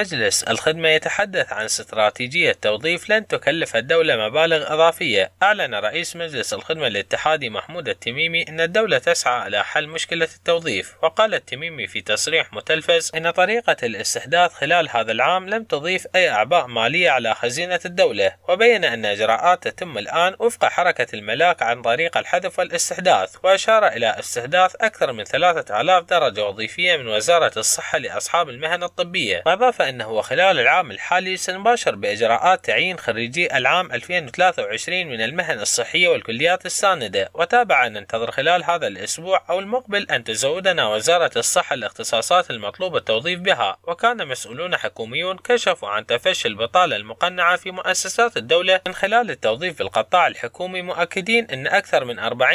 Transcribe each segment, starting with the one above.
مجلس الخدمة يتحدث عن استراتيجية توظيف لن تكلف الدولة مبالغ إضافية. أعلن رئيس مجلس الخدمة الاتحادي محمود التميمي أن الدولة تسعى إلى حل مشكلة التوظيف، وقال التميمي في تصريح متلفز أن طريقة الاستحداث خلال هذا العام لم تضيف أي أعباء مالية على خزينة الدولة، وبين أن إجراءات تتم الآن وفق حركة الملاك عن طريق الحذف والاستحداث، وأشار إلى استحداث أكثر من 3000 درجة وظيفية من وزارة الصحة لأصحاب المهن الطبية، وأضاف أنه خلال العام الحالي سنباشر بإجراءات تعيين خريجي العام 2023 من المهن الصحية والكليات الساندة وتابع أن ننتظر خلال هذا الأسبوع أو المقبل أن تزودنا وزارة الصحة الاختصاصات المطلوب التوظيف بها وكان مسؤولون حكوميون كشفوا عن تفشي البطالة المقنعة في مؤسسات الدولة من خلال التوظيف في القطاع الحكومي مؤكدين أن أكثر من 40%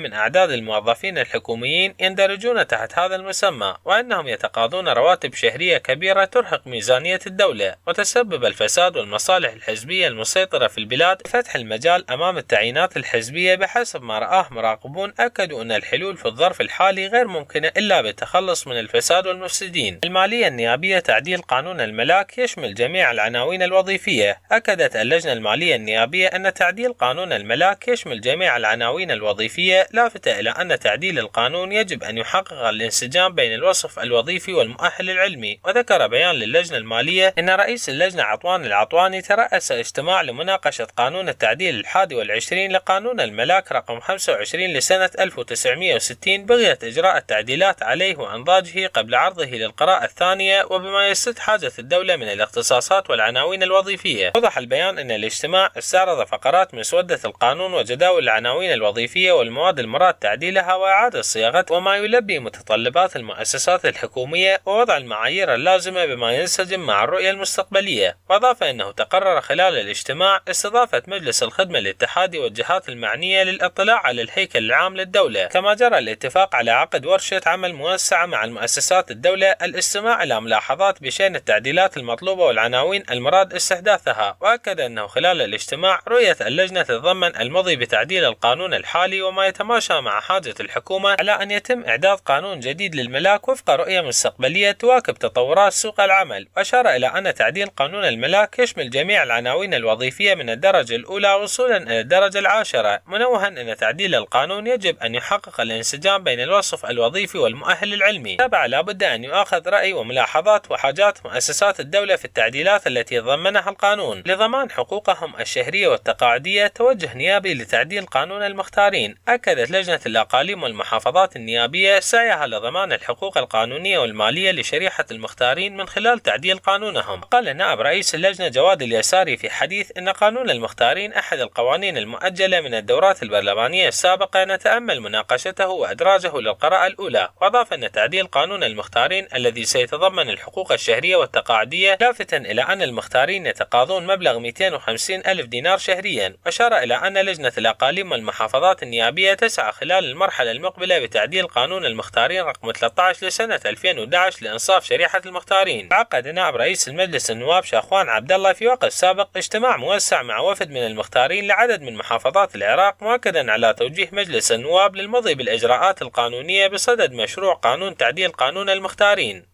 من أعداد الموظفين الحكوميين يندرجون تحت هذا المسمى وأنهم يتقاضون رواتب شهرية كبيرة ترهق ميزانية الدولة وتسبب الفساد والمصالح الحزبية المسيطرة في البلاد فتح المجال أمام التعيينات الحزبية بحسب ما رآه مراقبون أكدوا أن الحلول في الظرف الحالي غير ممكنة إلا بالتخلص من الفساد والمفسدين المالية النيابية تعديل قانون الملاك يشمل جميع العناوين الوظيفية أكدت اللجنة المالية النيابية أن تعديل قانون الملاك يشمل جميع العناوين الوظيفية لافتة إلى أن تعديل القانون يجب أن يحقق الانسجام بين الوصف الوظيفي والمؤهل العلمي وذكر بيان للجنة اللجنة المالية أن رئيس اللجنة عطوان العطواني ترأس اجتماع لمناقشة قانون التعديل الحادي والعشرين لقانون الملاك رقم 25 لسنة 1960 بغية إجراء التعديلات عليه وإنضاجه قبل عرضه للقراءة الثانية وبما يسد حاجة الدولة من الاختصاصات والعناوين الوظيفية وضح البيان أن الاجتماع استعرض فقرات مسودة القانون وجداول العناوين الوظيفية والمواد المراد تعديلها وإعادة صياغتها وما يلبي متطلبات المؤسسات الحكومية ووضع المعايير اللازمة بما ينسى تنسجم مع الرؤية المستقبلية وأضاف أنه تقرر خلال الاجتماع استضافة مجلس الخدمة الاتحادي والجهات المعنية للاطلاع على الهيكل العام للدولة كما جرى الاتفاق على عقد ورشة عمل موسعة مع المؤسسات الدولة الاستماع إلى ملاحظات بشأن التعديلات المطلوبة والعناوين المراد استحداثها وأكد أنه خلال الاجتماع رؤية اللجنة تتضمن المضي بتعديل القانون الحالي وما يتماشى مع حاجة الحكومة على أن يتم إعداد قانون جديد للملاك وفق رؤية مستقبلية تواكب تطورات سوق العمل العمل وأشار إلى أن تعديل قانون الملاك يشمل جميع العناوين الوظيفية من الدرجة الأولى وصولا إلى الدرجة العاشرة منوها أن تعديل القانون يجب أن يحقق الانسجام بين الوصف الوظيفي والمؤهل العلمي تابع لا بد أن يؤخذ رأي وملاحظات وحاجات مؤسسات الدولة في التعديلات التي ضمنها القانون لضمان حقوقهم الشهرية والتقاعدية توجه نيابي لتعديل قانون المختارين أكدت لجنة الأقاليم والمحافظات النيابية سعيها لضمان الحقوق القانونية والمالية لشريحة المختارين من خلال تعديل قانونهم قال نائب رئيس اللجنة جواد اليساري في حديث أن قانون المختارين أحد القوانين المؤجلة من الدورات البرلمانية السابقة نتأمل مناقشته وإدراجه للقراءة الأولى وأضاف أن تعديل قانون المختارين الذي سيتضمن الحقوق الشهرية والتقاعدية لافتا إلى أن المختارين يتقاضون مبلغ 250 ألف دينار شهريا وأشار إلى أن لجنة الأقاليم والمحافظات النيابية تسعى خلال المرحلة المقبلة بتعديل قانون المختارين رقم 13 لسنة 2011 لإنصاف شريحة المختارين عقد نائب رئيس المجلس النواب شاخوان عبد الله في وقت سابق اجتماع موسع مع وفد من المختارين لعدد من محافظات العراق مؤكدا على توجيه مجلس النواب للمضي بالإجراءات القانونية بصدد مشروع قانون تعديل قانون المختارين